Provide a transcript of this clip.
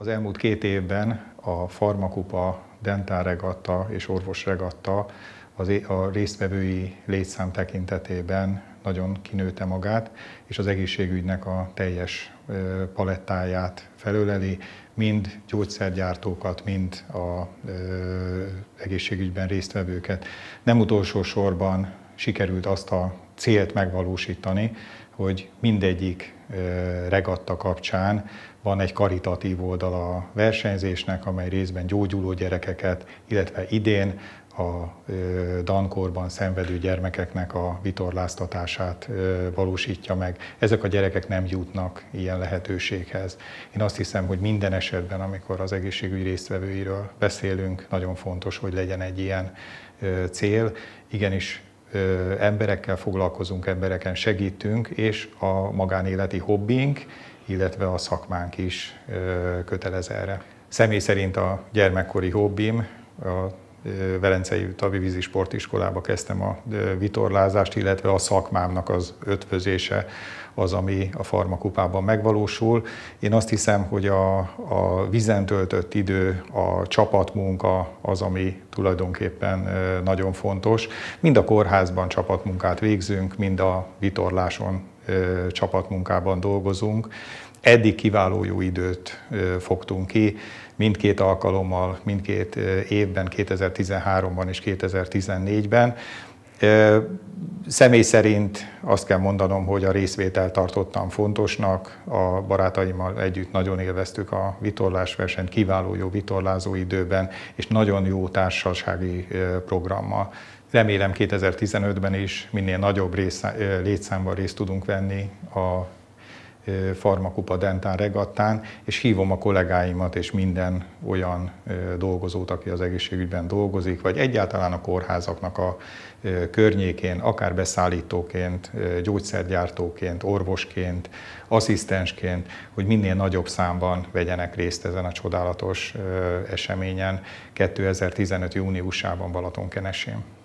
Az elmúlt két évben a Farmakupa dentáregatta és orvosregatta az a résztvevői létszám tekintetében nagyon kinőtte magát, és az egészségügynek a teljes palettáját felöleli, mind gyógyszergyártókat, mind az egészségügyben résztvevőket. Nem utolsó sorban sikerült azt a célt megvalósítani, hogy mindegyik regatta kapcsán van egy karitatív oldal a versenyzésnek, amely részben gyógyuló gyerekeket, illetve idén a dankorban szenvedő gyermekeknek a vitorláztatását valósítja meg. Ezek a gyerekek nem jutnak ilyen lehetőséghez. Én azt hiszem, hogy minden esetben, amikor az egészségügy résztvevőiről beszélünk, nagyon fontos, hogy legyen egy ilyen cél. Igenis emberekkel foglalkozunk, embereken segítünk, és a magánéleti hobbink, illetve a szakmánk is kötelez erre. Személy szerint a gyermekkori hobbim a Velencei Tavi Vízi Sportiskolába kezdtem a vitorlázást, illetve a szakmámnak az ötvözése az, ami a farmakupában megvalósul. Én azt hiszem, hogy a, a vizen töltött idő, a csapatmunka az, ami tulajdonképpen nagyon fontos. Mind a kórházban csapatmunkát végzünk, mind a vitorláson csapatmunkában dolgozunk. Eddig kiváló jó időt fogtunk ki, mindkét alkalommal, mindkét évben, 2013-ban és 2014-ben. Személy szerint azt kell mondanom, hogy a részvételt tartottam fontosnak, a barátaimmal együtt nagyon élveztük a versenyt, kiváló jó vitorlázó időben, és nagyon jó társasági programmal. Remélem 2015-ben is minél nagyobb rész, létszámban részt tudunk venni a farmakupa dentán regattán, és hívom a kollégáimat és minden olyan dolgozót, aki az egészségügyben dolgozik, vagy egyáltalán a kórházaknak a környékén, akár beszállítóként, gyógyszergyártóként, orvosként, asszisztensként, hogy minél nagyobb számban vegyenek részt ezen a csodálatos eseményen 2015. júniusában Balatonkenesén.